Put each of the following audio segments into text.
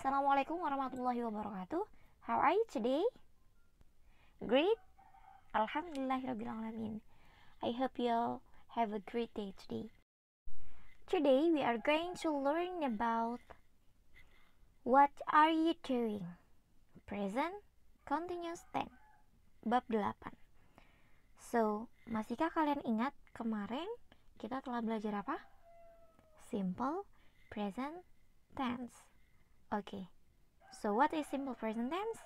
Assalamualaikum warahmatullahi wabarakatuh. How are you today? Great. Alhamdulillahirrahmanirrahim. I hope you all have a great day today. Today we are going to learn about what are you doing? Present continuous tense. Bab 8. So, masihkah kalian ingat kemarin kita telah belajar apa? Simple present tense. Oke, okay. so what is simple present tense?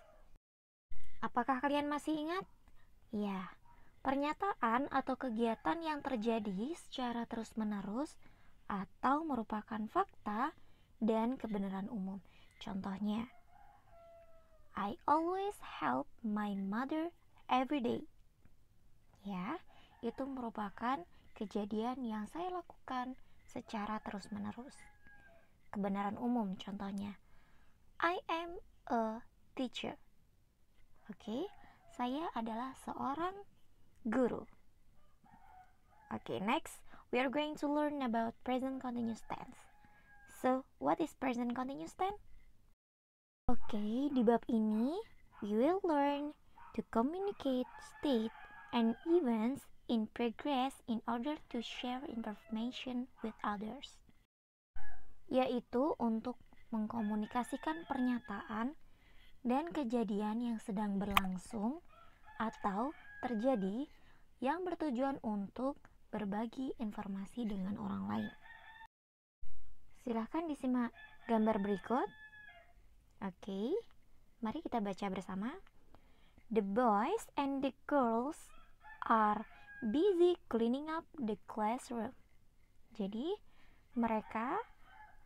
Apakah kalian masih ingat? Ya, pernyataan atau kegiatan yang terjadi secara terus-menerus atau merupakan fakta dan kebenaran umum. Contohnya, I always help my mother every day. Ya, itu merupakan kejadian yang saya lakukan secara terus-menerus. Kebenaran umum contohnya, I am a teacher. Oke, okay? saya adalah seorang guru. Oke, okay, next we are going to learn about present continuous tense. So, what is present continuous tense? Oke, okay, di bab ini we will learn to communicate state and events in progress in order to share information with others. Yaitu untuk mengkomunikasikan pernyataan dan kejadian yang sedang berlangsung atau terjadi yang bertujuan untuk berbagi informasi dengan orang lain. Silahkan disimak gambar berikut. Oke, mari kita baca bersama. The boys and the girls are busy cleaning up the classroom. Jadi, mereka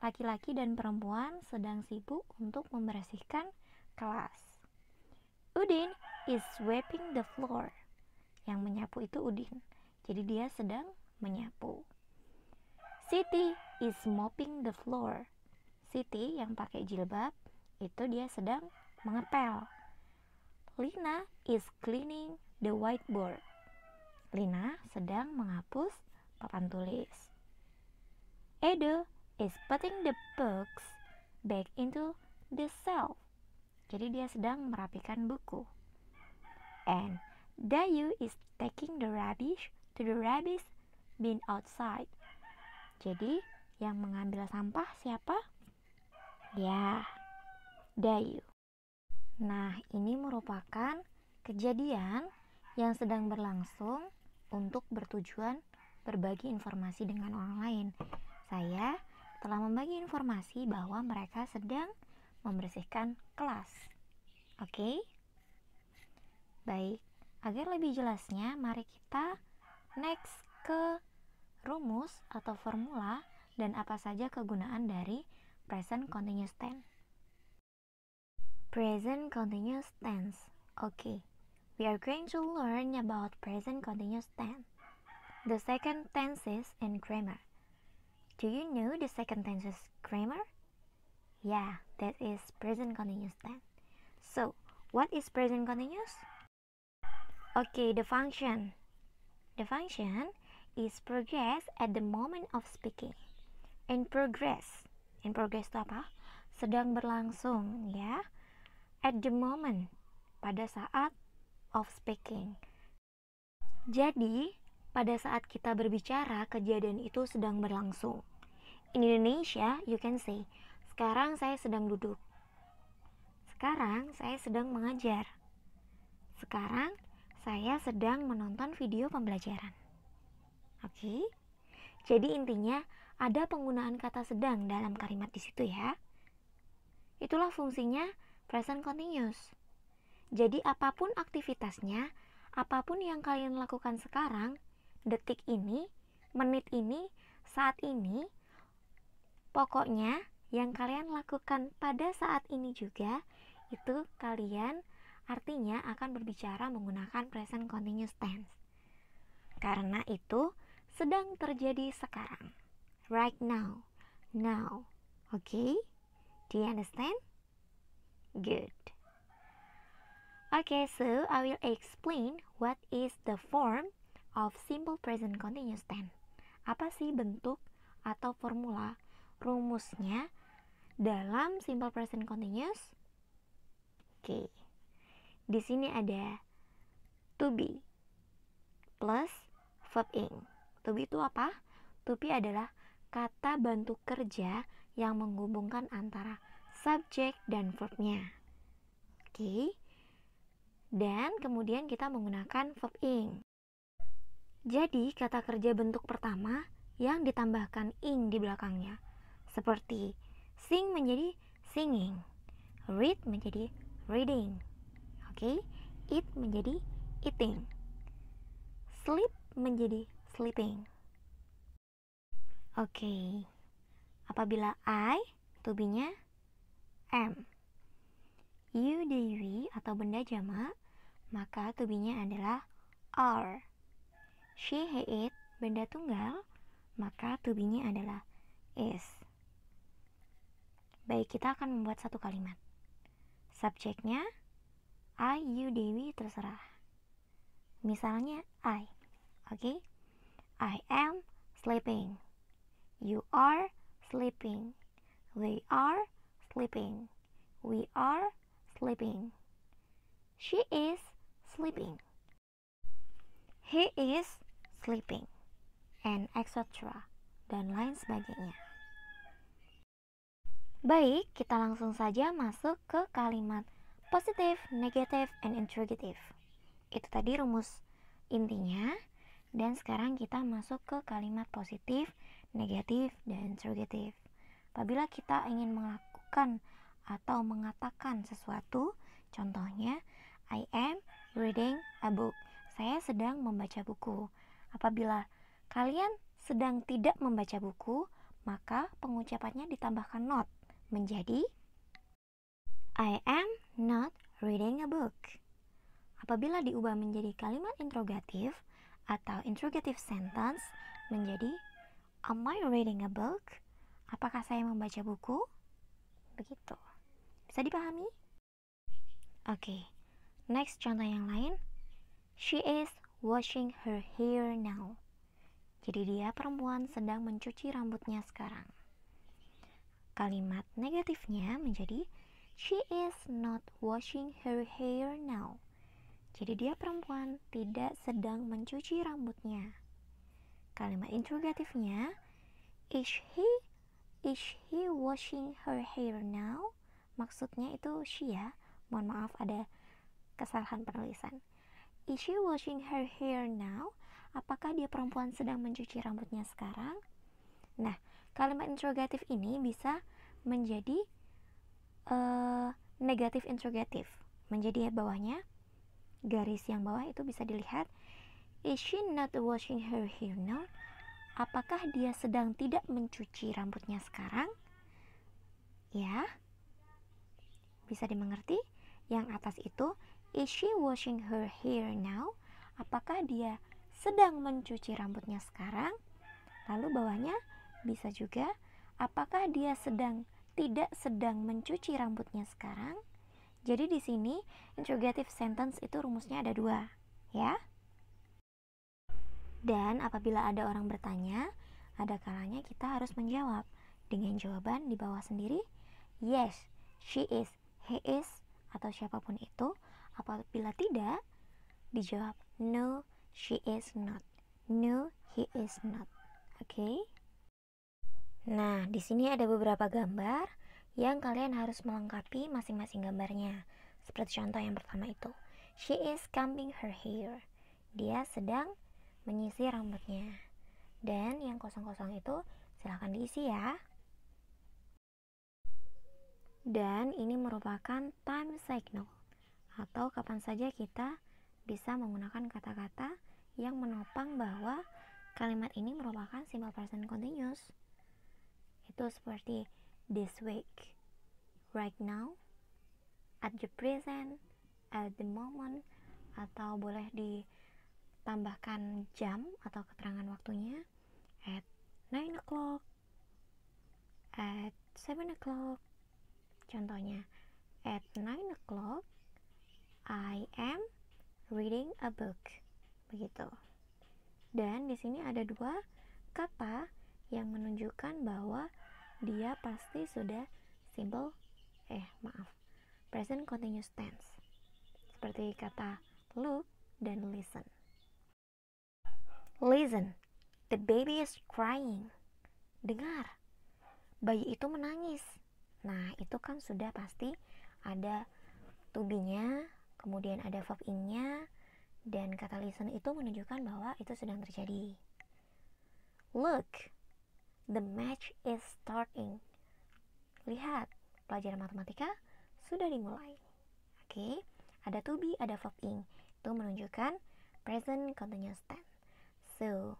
laki-laki dan perempuan sedang sibuk untuk membersihkan kelas. Udin is sweeping the floor. Yang menyapu itu Udin. Jadi dia sedang menyapu. Siti is mopping the floor. Siti yang pakai jilbab itu dia sedang mengepel. Lina is cleaning the whiteboard. Lina sedang menghapus papan tulis. Edo is putting the books back into the shelf. Jadi dia sedang merapikan buku. And Dayu is taking the rubbish to the rubbish bin outside. Jadi yang mengambil sampah siapa? Ya, Dayu. Nah, ini merupakan kejadian yang sedang berlangsung untuk bertujuan berbagi informasi dengan orang lain. Saya telah membagi informasi bahwa mereka sedang membersihkan kelas. Oke? Okay? Baik, agar lebih jelasnya mari kita next ke rumus atau formula dan apa saja kegunaan dari present continuous tense. Present continuous tense. Oke. Okay. We are going to learn about present continuous tense, the second tenses in grammar. Do you know the second tense's grammar? Yeah, that is present continuous tense. So, what is present continuous? Okay, the function. The function is progress at the moment of speaking. In progress. In progress itu apa? Sedang berlangsung ya. At the moment. Pada saat of speaking. Jadi, pada saat kita berbicara kejadian itu sedang berlangsung. In Indonesia, you can say, sekarang saya sedang duduk. Sekarang saya sedang mengajar. Sekarang saya sedang menonton video pembelajaran. Oke. Okay? Jadi intinya ada penggunaan kata sedang dalam kalimat di situ ya. Itulah fungsinya present continuous. Jadi apapun aktivitasnya, apapun yang kalian lakukan sekarang, detik ini, menit ini, saat ini. Pokoknya, yang kalian lakukan pada saat ini juga itu kalian artinya akan berbicara menggunakan present continuous tense. Karena itu sedang terjadi sekarang. Right now. Now. Oke? Okay? Do you understand? Good. Okay, so I will explain what is the form of simple present continuous tense. Apa sih bentuk atau formula rumusnya dalam simple present continuous? Oke. Di sini ada to be plus verb ing. To be itu apa? To be adalah kata bantu kerja yang menghubungkan antara subjek dan verbnya. Oke. Dan kemudian kita menggunakan verb ing. Jadi, kata kerja bentuk pertama yang ditambahkan ing di belakangnya, seperti sing menjadi singing, read menjadi reading, okay? eat menjadi eating, sleep menjadi sleeping. Oke, okay. apabila I, to be-nya am. You, dewi, atau benda jamak, maka to be-nya adalah are she, he, it benda tunggal, maka to be-nya adalah is. Baik, kita akan membuat satu kalimat. Subjeknya I, you, Dewi, terserah. Misalnya I. Oke. Okay? I am sleeping. You are sleeping. They are sleeping. We are sleeping. She is sleeping. He is sleeping, and etc. dan lain sebagainya. Baik, kita langsung saja masuk ke kalimat positif, negatif, and interrogative. Itu tadi rumus intinya. Dan sekarang kita masuk ke kalimat positif, negatif, dan interrogative. Apabila kita ingin melakukan atau mengatakan sesuatu, contohnya I am reading a book. Saya sedang membaca buku. Apabila kalian sedang tidak membaca buku, maka pengucapannya ditambahkan not menjadi I am not reading a book. Apabila diubah menjadi kalimat interrogatif atau interrogative sentence menjadi Am I reading a book? Apakah saya membaca buku? Begitu. Bisa dipahami? Oke. Okay. Next contoh yang lain. She is washing her hair now. Jadi dia perempuan sedang mencuci rambutnya sekarang. Kalimat negatifnya menjadi she is not washing her hair now. Jadi dia perempuan tidak sedang mencuci rambutnya. Kalimat interrogatifnya is he is he washing her hair now? Maksudnya itu she ya. Mohon maaf ada kesalahan penulisan. Is she washing her hair now? Apakah dia perempuan sedang mencuci rambutnya sekarang? Nah, kalimat interrogatif ini bisa menjadi uh, negatif interrogatif. Menjadi bawahnya garis yang bawah itu bisa dilihat Is she not washing her hair now? Apakah dia sedang tidak mencuci rambutnya sekarang? Ya. Bisa dimengerti? Yang atas itu Is she washing her hair now? Apakah dia sedang mencuci rambutnya sekarang? Lalu bawahnya bisa juga apakah dia sedang tidak sedang mencuci rambutnya sekarang? Jadi di sini interrogative sentence itu rumusnya ada dua, ya. Dan apabila ada orang bertanya, ada kalanya kita harus menjawab dengan jawaban di bawah sendiri, yes, she is, he is, atau siapapun itu Apabila tidak, dijawab no, she is not. No, he is not. Oke. Okay? Nah, di sini ada beberapa gambar yang kalian harus melengkapi masing-masing gambarnya. Seperti contoh yang pertama itu, she is combing her hair. Dia sedang menyisir rambutnya. Dan yang kosong-kosong itu silahkan diisi ya. Dan ini merupakan time signal atau kapan saja kita bisa menggunakan kata-kata yang menopang bahwa kalimat ini merupakan simple present continuous. Itu seperti this week, right now, at the present, at the moment, atau boleh ditambahkan jam atau keterangan waktunya at 9 o'clock, at 7 o'clock, contohnya at 9 o'clock I am reading a book. Begitu. Dan di sini ada dua kata yang menunjukkan bahwa dia pasti sudah simple eh maaf present continuous tense seperti kata look dan listen listen the baby is crying dengar bayi itu menangis nah itu kan sudah pasti ada to kemudian ada verb in dan kata listen itu menunjukkan bahwa itu sedang terjadi. Look, the match is starting. Lihat, pelajaran matematika sudah dimulai. Oke, okay? ada to be, ada verb in. Itu menunjukkan present continuous tense. So,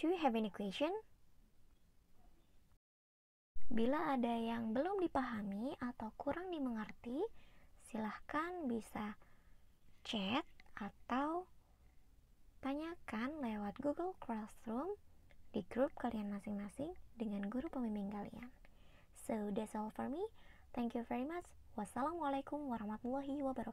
do you have any question? Bila ada yang belum dipahami atau kurang dimengerti, silahkan bisa chat atau tanyakan lewat Google Classroom di grup kalian masing-masing dengan guru pemimpin kalian. So that's all for me. Thank you very much. Wassalamualaikum warahmatullahi wabarakatuh.